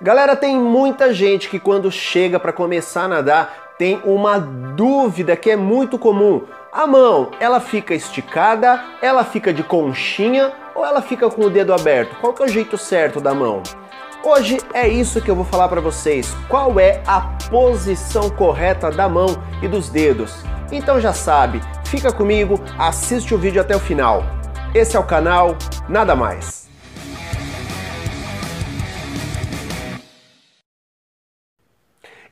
Galera, tem muita gente que quando chega para começar a nadar tem uma dúvida que é muito comum. A mão, ela fica esticada, ela fica de conchinha ou ela fica com o dedo aberto? Qual que é o jeito certo da mão? Hoje é isso que eu vou falar para vocês. Qual é a posição correta da mão e dos dedos? Então já sabe, fica comigo, assiste o vídeo até o final. Esse é o canal Nada Mais.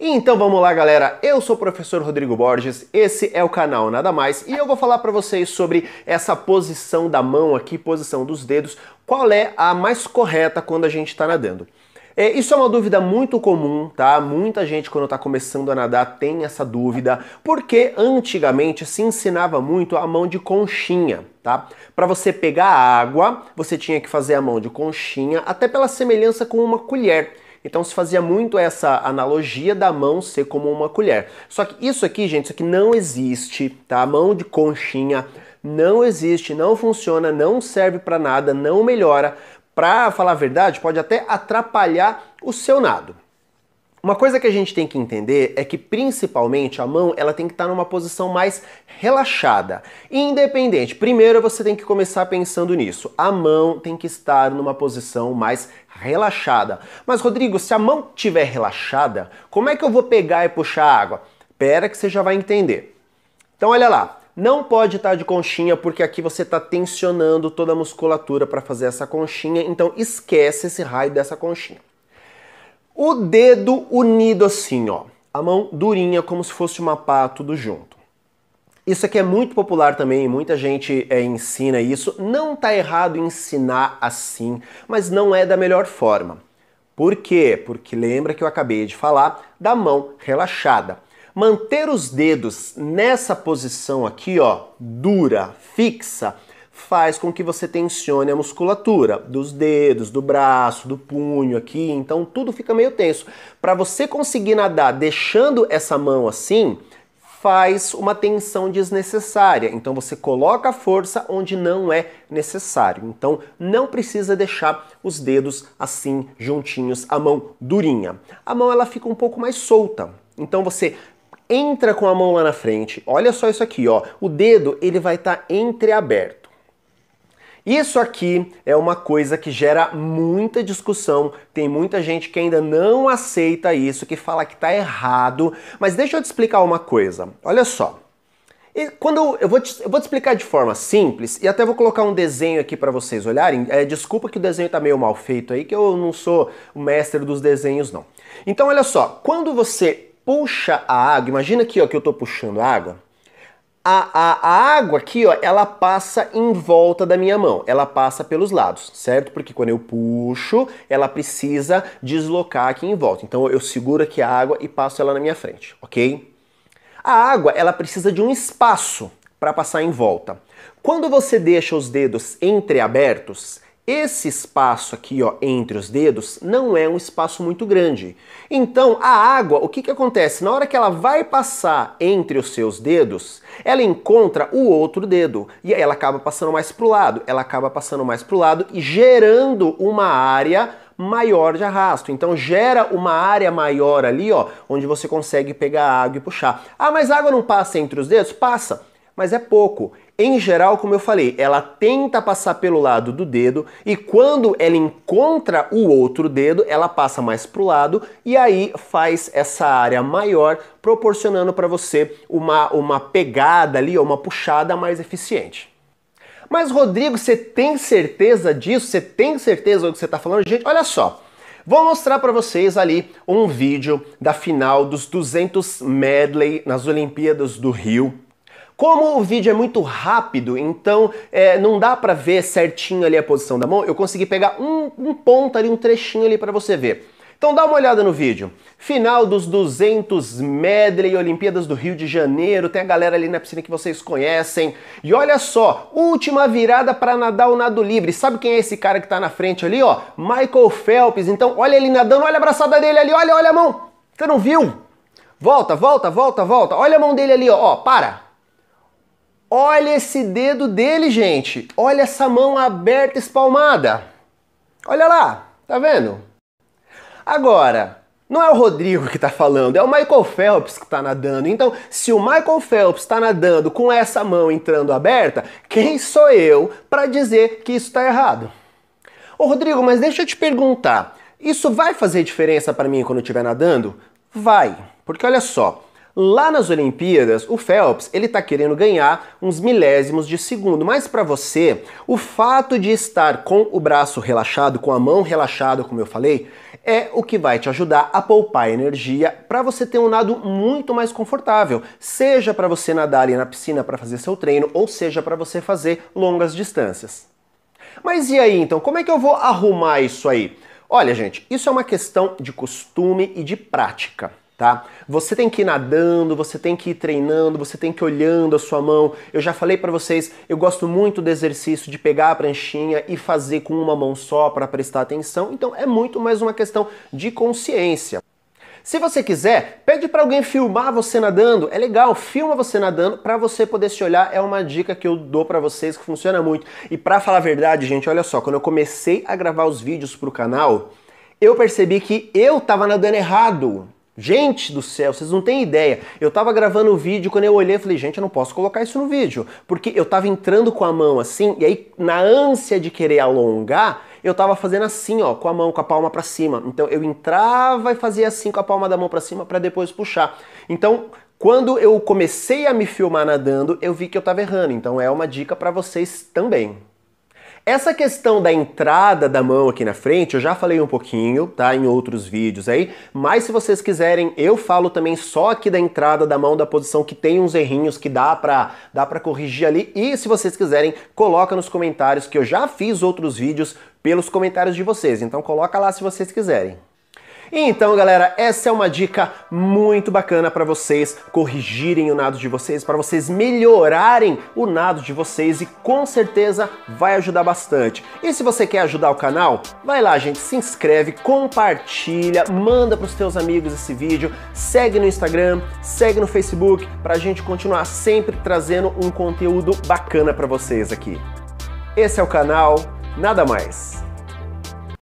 Então vamos lá, galera. Eu sou o professor Rodrigo Borges, esse é o canal Nada Mais e eu vou falar para vocês sobre essa posição da mão aqui, posição dos dedos, qual é a mais correta quando a gente está nadando. É, isso é uma dúvida muito comum, tá? Muita gente, quando está começando a nadar, tem essa dúvida, porque antigamente se ensinava muito a mão de conchinha, tá? Para você pegar água, você tinha que fazer a mão de conchinha, até pela semelhança com uma colher. Então se fazia muito essa analogia da mão ser como uma colher. Só que isso aqui, gente, isso aqui não existe, tá? A mão de conchinha não existe, não funciona, não serve para nada, não melhora. Para falar a verdade, pode até atrapalhar o seu nado. Uma coisa que a gente tem que entender é que principalmente a mão ela tem que estar tá numa posição mais relaxada, independente. Primeiro você tem que começar pensando nisso. A mão tem que estar numa posição mais relaxada. Mas Rodrigo, se a mão estiver relaxada, como é que eu vou pegar e puxar água? Pera que você já vai entender. Então olha lá, não pode estar tá de conchinha porque aqui você está tensionando toda a musculatura para fazer essa conchinha. Então esquece esse raio dessa conchinha. O dedo unido assim, ó. A mão durinha, como se fosse uma pá, tudo junto. Isso aqui é muito popular também, muita gente é, ensina isso. Não tá errado ensinar assim, mas não é da melhor forma. Por quê? Porque lembra que eu acabei de falar da mão relaxada. Manter os dedos nessa posição aqui, ó, dura, fixa, faz com que você tensione a musculatura dos dedos, do braço, do punho aqui, então tudo fica meio tenso. Para você conseguir nadar deixando essa mão assim, faz uma tensão desnecessária. Então você coloca a força onde não é necessário. Então não precisa deixar os dedos assim juntinhos, a mão durinha. A mão ela fica um pouco mais solta. Então você entra com a mão lá na frente. Olha só isso aqui, ó. O dedo ele vai estar tá entreaberto. Isso aqui é uma coisa que gera muita discussão. Tem muita gente que ainda não aceita isso, que fala que tá errado. Mas deixa eu te explicar uma coisa. Olha só. E quando eu vou, te, eu vou te explicar de forma simples e até vou colocar um desenho aqui para vocês olharem. É, desculpa que o desenho tá meio mal feito aí, que eu não sou o mestre dos desenhos não. Então olha só, quando você puxa a água, imagina aqui ó, que eu tô puxando a água a, a, a, água aqui, ó, ela passa em volta da minha mão, ela passa pelos lados, certo? Porque quando eu puxo, ela precisa deslocar aqui em volta. Então eu seguro aqui a água e passo ela na minha frente, ok? A água, ela precisa de um espaço para passar em volta. Quando você deixa os dedos entreabertos, esse espaço aqui ó, entre os dedos não é um espaço muito grande. Então a água, o que, que acontece? Na hora que ela vai passar entre os seus dedos, ela encontra o outro dedo. E aí ela acaba passando mais para o lado, ela acaba passando mais para o lado e gerando uma área maior de arrasto. Então gera uma área maior ali, ó, onde você consegue pegar a água e puxar. Ah, mas a água não passa entre os dedos? Passa, mas é pouco. Em geral, como eu falei, ela tenta passar pelo lado do dedo e quando ela encontra o outro dedo, ela passa mais para o lado e aí faz essa área maior, proporcionando para você uma, uma pegada ali, ou uma puxada mais eficiente. Mas Rodrigo, você tem certeza disso? Você tem certeza do que você está falando? Gente, olha só. Vou mostrar para vocês ali um vídeo da final dos 200 medley nas Olimpíadas do Rio como o vídeo é muito rápido, então é, não dá para ver certinho ali a posição da mão, eu consegui pegar um, um ponto ali, um trechinho ali para você ver. Então dá uma olhada no vídeo. Final dos 200 medley Olimpíadas do Rio de Janeiro, tem a galera ali na piscina que vocês conhecem. E olha só, última virada para nadar o nado livre. Sabe quem é esse cara que está na frente ali, ó? Michael Phelps. Então olha ele nadando, olha a braçada dele ali, olha, olha a mão. Você não viu? Volta, volta, volta, volta. Olha a mão dele ali, ó, ó para. Olha esse dedo dele, gente. Olha essa mão aberta espalmada. Olha lá, tá vendo? Agora, não é o Rodrigo que está falando, é o Michael Phelps que está nadando. Então, se o Michael Phelps está nadando com essa mão entrando aberta, quem sou eu para dizer que isso está errado? Ô Rodrigo, mas deixa eu te perguntar, isso vai fazer diferença para mim quando eu estiver nadando? Vai, porque olha só, Lá nas Olimpíadas, o Phelps ele está querendo ganhar uns milésimos de segundo, mas para você, o fato de estar com o braço relaxado, com a mão relaxada, como eu falei, é o que vai te ajudar a poupar energia para você ter um nado muito mais confortável, seja para você nadar ali na piscina para fazer seu treino, ou seja para você fazer longas distâncias. Mas e aí então, como é que eu vou arrumar isso aí? Olha, gente, isso é uma questão de costume e de prática. Tá? Você tem que ir nadando, você tem que ir treinando, você tem que ir olhando a sua mão. Eu já falei para vocês, eu gosto muito do exercício de pegar a pranchinha e fazer com uma mão só para prestar atenção. Então é muito mais uma questão de consciência. Se você quiser, pede para alguém filmar você nadando. É legal, filma você nadando para você poder se olhar. É uma dica que eu dou para vocês que funciona muito. E para falar a verdade, gente, olha só, quando eu comecei a gravar os vídeos pro canal, eu percebi que eu tava nadando errado. Gente do céu, vocês não têm ideia. Eu tava gravando o vídeo, quando eu olhei, eu falei, gente, eu não posso colocar isso no vídeo. Porque eu tava entrando com a mão assim, e aí, na ânsia de querer alongar, eu tava fazendo assim, ó, com a mão, com a palma para cima. Então eu entrava e fazia assim com a palma da mão para cima para depois puxar. Então, quando eu comecei a me filmar nadando, eu vi que eu tava errando. Então é uma dica para vocês também. Essa questão da entrada da mão aqui na frente, eu já falei um pouquinho, tá? Em outros vídeos aí, mas se vocês quiserem, eu falo também só aqui da entrada da mão da posição que tem uns errinhos que dá pra, dá pra corrigir ali. E se vocês quiserem, coloca nos comentários que eu já fiz outros vídeos pelos comentários de vocês. Então coloca lá se vocês quiserem. Então, galera, essa é uma dica muito bacana para vocês corrigirem o nado de vocês, para vocês melhorarem o nado de vocês e com certeza vai ajudar bastante. E se você quer ajudar o canal, vai lá, gente, se inscreve, compartilha, manda para os teus amigos esse vídeo, segue no Instagram, segue no Facebook para a gente continuar sempre trazendo um conteúdo bacana para vocês aqui. Esse é o canal Nada Mais.